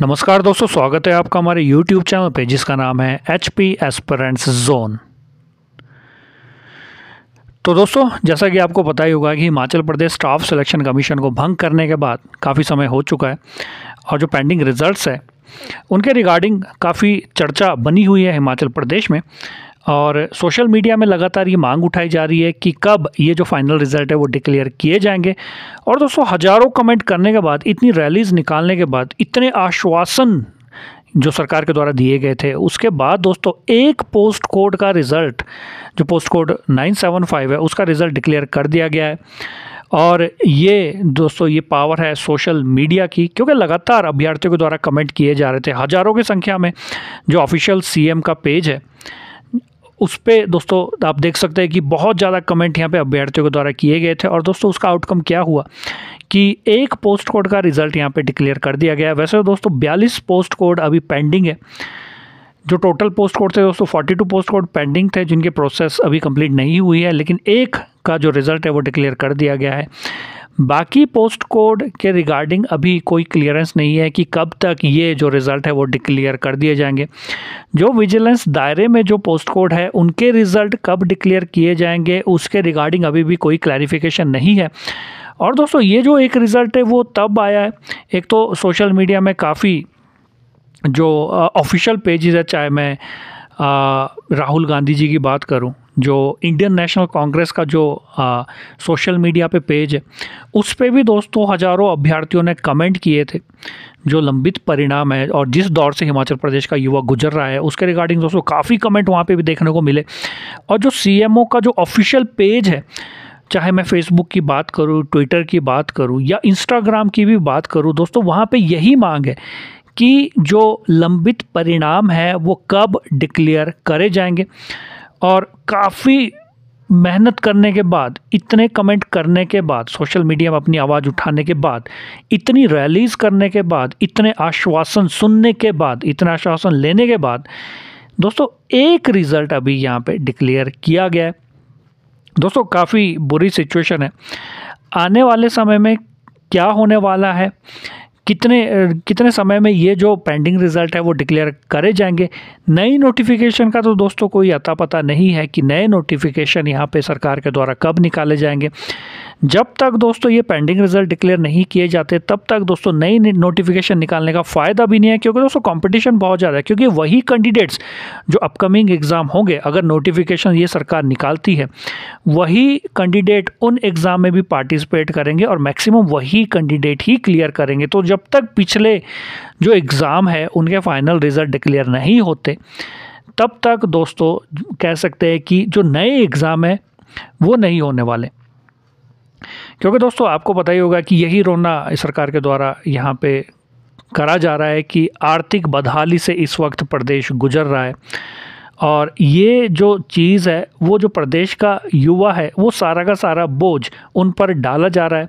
नमस्कार दोस्तों स्वागत है आपका हमारे YouTube चैनल पे जिसका नाम है एच पी एस्परेंट्स जोन तो दोस्तों जैसा कि आपको पता ही होगा कि Himachal Pradesh staff selection commission को भंग करने के बाद काफ़ी समय हो चुका है और जो पेंडिंग रिजल्ट्स है उनके रिगार्डिंग काफ़ी चर्चा बनी हुई है हिमाचल प्रदेश में और सोशल मीडिया में लगातार ये मांग उठाई जा रही है कि कब ये जो फाइनल रिज़ल्ट है वो डिक्लेयर किए जाएंगे और दोस्तों हज़ारों कमेंट करने के बाद इतनी रैलीज़ निकालने के बाद इतने आश्वासन जो सरकार के द्वारा दिए गए थे उसके बाद दोस्तों एक पोस्ट कोड का रिज़ल्ट जो पोस्ट कोड 975 है उसका रिज़ल्ट डिक्लेयर कर दिया गया है और ये दोस्तों ये पावर है सोशल मीडिया की क्योंकि लगातार अभ्यर्थियों के द्वारा कमेंट किए जा रहे थे हज़ारों की संख्या में जो ऑफिशियल सीएम का पेज है उस पर दोस्तों आप देख सकते हैं कि बहुत ज़्यादा कमेंट यहाँ पे अभ्यर्थियों के द्वारा किए गए थे और दोस्तों उसका आउटकम क्या हुआ कि एक पोस्ट कोड का रिजल्ट यहाँ पे डिक्लेयर कर दिया गया वैसे तो दोस्तों बयालीस पोस्ट कोड अभी पेंडिंग है जो टोटल पोस्ट कोड थे दोस्तों फोर्टी पोस्ट कोड पेंडिंग थे जिनकी प्रोसेस अभी कम्प्लीट नहीं हुई है लेकिन एक का जो रिज़ल्ट है वो डिक्लेयर कर दिया गया है बाकी पोस्ट कोड के रिगार्डिंग अभी कोई क्लियरेंस नहीं है कि कब तक ये जो रिज़ल्ट है वो डिक्लेयर कर दिए जाएंगे जो विजिलेंस दायरे में जो पोस्ट कोड है उनके रिज़ल्ट कब डिक्लेयर किए जाएंगे उसके रिगार्डिंग अभी भी कोई क्लैरिफिकेशन नहीं है और दोस्तों ये जो एक रिज़ल्ट है वो तब आया है एक तो सोशल मीडिया में काफ़ी जो ऑफिशियल पेजेज है चाहे मैं राहुल गांधी जी की बात करूं जो इंडियन नेशनल कांग्रेस का जो आ, सोशल मीडिया पे पेज है उस पर भी दोस्तों हज़ारों अभ्यर्थियों ने कमेंट किए थे जो लंबित परिणाम है और जिस दौर से हिमाचल प्रदेश का युवा गुजर रहा है उसके रिगार्डिंग दोस्तों काफ़ी कमेंट वहाँ पे भी देखने को मिले और जो सी का जो ऑफिशियल पेज है चाहे मैं फेसबुक की बात करूँ ट्विटर की बात करूँ या इंस्टाग्राम की भी बात करूँ दोस्तों वहाँ पर यही मांग है कि जो लंबित परिणाम है वो कब डिक्लेयर करे जाएंगे और काफ़ी मेहनत करने के बाद इतने कमेंट करने के बाद सोशल मीडिया में अपनी आवाज़ उठाने के बाद इतनी रैलीज़ करने के बाद इतने आश्वासन सुनने के बाद इतना आश्वासन लेने के बाद दोस्तों एक रिज़ल्ट अभी यहाँ पे डिक्लेयर किया गया है दोस्तों काफ़ी बुरी सिचुएशन है आने वाले समय में क्या होने वाला है कितने कितने समय में ये जो पेंडिंग रिज़ल्ट है वो डिक्लेयर करे जाएंगे नई नोटिफिकेशन का तो दोस्तों कोई अता पता नहीं है कि नए नोटिफिकेशन यहाँ पे सरकार के द्वारा कब निकाले जाएंगे जब तक दोस्तों ये पेंडिंग रिजल्ट डिक्लेयर नहीं किए जाते तब तक दोस्तों नई नोटिफिकेशन निकालने का फ़ायदा भी नहीं है क्योंकि दोस्तों कंपटीशन बहुत ज़्यादा है क्योंकि वही कैंडिडेट्स जो अपकमिंग एग्ज़ाम होंगे अगर नोटिफिकेशन ये सरकार निकालती है वही कैंडिडेट उन एग्ज़ाम में भी पार्टिसिपेट करेंगे और मैक्सिमम वही कैंडिडेट ही क्लियर करेंगे तो जब तक पिछले जो एग्ज़ाम है उनके फाइनल रिज़ल्ट डिक्लेयर नहीं होते तब तक दोस्तों कह सकते हैं कि जो नए एग्ज़ाम है वो नहीं होने वाले क्योंकि दोस्तों आपको पता ही होगा कि यही रोना सरकार के द्वारा यहाँ पे करा जा रहा है कि आर्थिक बदहाली से इस वक्त प्रदेश गुजर रहा है और ये जो चीज़ है वो जो प्रदेश का युवा है वो सारा का सारा बोझ उन पर डाला जा रहा है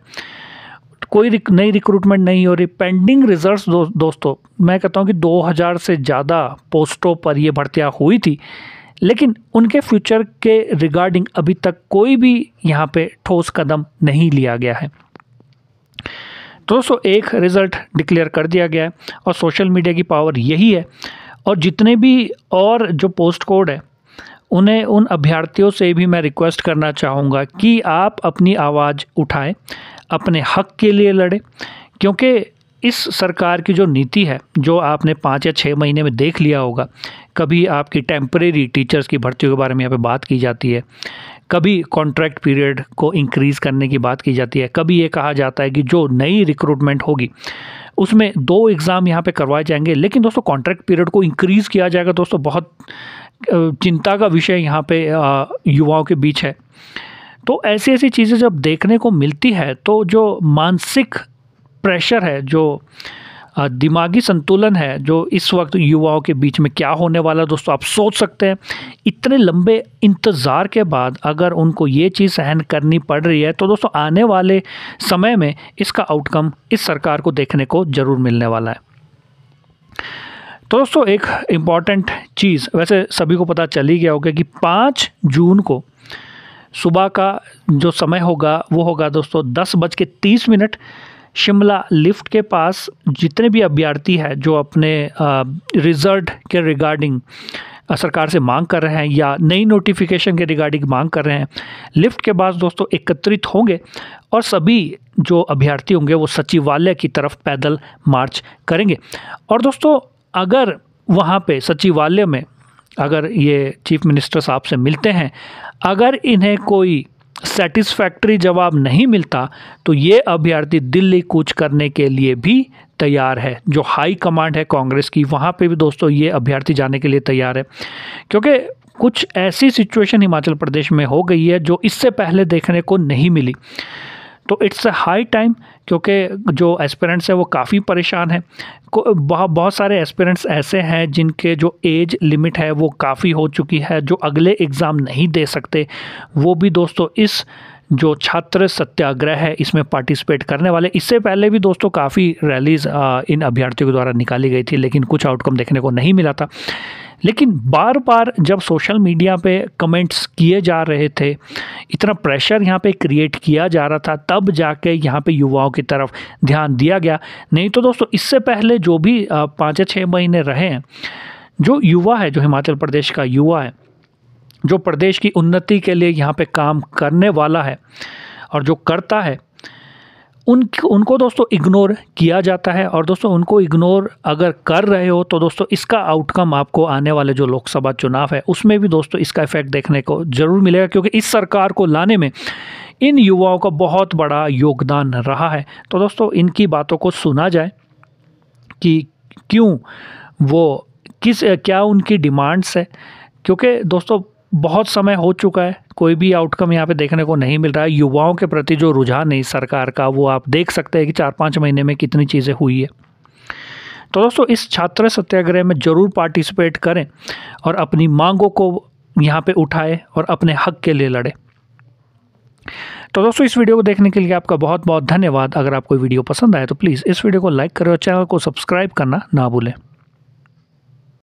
कोई रिक, नई रिक्रूटमेंट नहीं हो रही पेंडिंग रिजल्ट्स दो, दोस्तों मैं कहता हूँ कि 2000 से ज़्यादा पोस्टों पर ये भर्तियाँ हुई थी लेकिन उनके फ्यूचर के रिगार्डिंग अभी तक कोई भी यहाँ पे ठोस कदम नहीं लिया गया है तो दोस्तों एक रिज़ल्ट डिक्लेयर कर दिया गया है और सोशल मीडिया की पावर यही है और जितने भी और जो पोस्ट कोड है उन्हें उन अभ्यर्थियों से भी मैं रिक्वेस्ट करना चाहूँगा कि आप अपनी आवाज़ उठाएं अपने हक के लिए लड़ें क्योंकि इस सरकार की जो नीति है जो आपने पाँच या छः महीने में देख लिया होगा कभी आपकी टेम्परेरी टीचर्स की भर्तियों के बारे में यहाँ पे बात की जाती है कभी कॉन्ट्रैक्ट पीरियड को इंक्रीज़ करने की बात की जाती है कभी ये कहा जाता है कि जो नई रिक्रूटमेंट होगी उसमें दो एग्ज़ाम यहाँ पे करवाए जाएंगे लेकिन दोस्तों कॉन्ट्रैक्ट पीरियड को इंक्रीज़ किया जाएगा दोस्तों बहुत चिंता का विषय यहाँ पर युवाओं के बीच है तो ऐसी ऐसी चीज़ें जब देखने को मिलती है तो जो मानसिक प्रेशर है जो दिमागी संतुलन है जो इस वक्त युवाओं के बीच में क्या होने वाला दोस्तों आप सोच सकते हैं इतने लंबे इंतज़ार के बाद अगर उनको ये चीज़ सहन करनी पड़ रही है तो दोस्तों आने वाले समय में इसका आउटकम इस सरकार को देखने को ज़रूर मिलने वाला है तो दोस्तों एक इम्पॉर्टेंट चीज़ वैसे सभी को पता चल ही गया होगा कि पाँच जून को सुबह का जो समय होगा वो होगा दोस्तों दस बज के तीस मिनट शिमला लिफ्ट के पास जितने भी अभ्यर्थी है जो अपने रिजल्ट के रिगार्डिंग सरकार से मांग कर रहे हैं या नई नोटिफिकेशन के रिगार्डिंग मांग कर रहे हैं लिफ्ट के पास दोस्तों एकत्रित होंगे और सभी जो अभ्यर्थी होंगे वो सचिवालय की तरफ पैदल मार्च करेंगे और दोस्तों अगर वहाँ पर सचिवालय में अगर ये चीफ मिनिस्टर साहब से मिलते हैं अगर इन्हें कोई सेटिस्फैक्ट्री जवाब नहीं मिलता तो ये अभ्यर्थी दिल्ली कूच करने के लिए भी तैयार है जो हाई कमांड है कांग्रेस की वहाँ पे भी दोस्तों ये अभ्यर्थी जाने के लिए तैयार है क्योंकि कुछ ऐसी सिचुएशन हिमाचल प्रदेश में हो गई है जो इससे पहले देखने को नहीं मिली तो इट्स अ हाई टाइम क्योंकि जो एस्पेरेंट्स हैं वो काफ़ी परेशान हैं बहुत बहुत सारे एस्पेरेंट्स ऐसे हैं जिनके जो एज लिमिट है वो काफ़ी हो चुकी है जो अगले एग्ज़ाम नहीं दे सकते वो भी दोस्तों इस जो छात्र सत्याग्रह है इसमें पार्टिसिपेट करने वाले इससे पहले भी दोस्तों काफ़ी रैलीज़ इन अभ्यर्थियों के द्वारा निकाली गई थी लेकिन कुछ आउटकम देखने को नहीं मिला था लेकिन बार बार जब सोशल मीडिया पे कमेंट्स किए जा रहे थे इतना प्रेशर यहाँ पे क्रिएट किया जा रहा था तब जाके यहाँ पे युवाओं की तरफ ध्यान दिया गया नहीं तो दोस्तों इससे पहले जो भी पाँच छः महीने रहे हैं जो युवा है जो हिमाचल प्रदेश का युवा है जो प्रदेश की उन्नति के लिए यहाँ पे काम करने वाला है और जो करता है उन उनको दोस्तों इग्नोर किया जाता है और दोस्तों उनको इग्नोर अगर कर रहे हो तो दोस्तों इसका आउटकम आपको आने वाले जो लोकसभा चुनाव है उसमें भी दोस्तों इसका इफेक्ट देखने को ज़रूर मिलेगा क्योंकि इस सरकार को लाने में इन युवाओं का बहुत बड़ा योगदान रहा है तो दोस्तों इनकी बातों को सुना जाए कि क्यों वो किस क्या उनकी डिमांड्स है क्योंकि दोस्तों बहुत समय हो चुका है कोई भी आउटकम यहाँ पे देखने को नहीं मिल रहा है युवाओं के प्रति जो रुझान है सरकार का वो आप देख सकते हैं कि चार पाँच महीने में कितनी चीज़ें हुई है तो दोस्तों इस छात्र सत्याग्रह में ज़रूर पार्टिसिपेट करें और अपनी मांगों को यहाँ पे उठाएं और अपने हक के लिए लड़ें तो दोस्तों इस वीडियो को देखने के लिए आपका बहुत बहुत धन्यवाद अगर आपको वीडियो पसंद आए तो प्लीज़ इस वीडियो को लाइक करें और चैनल को सब्सक्राइब करना ना भूलें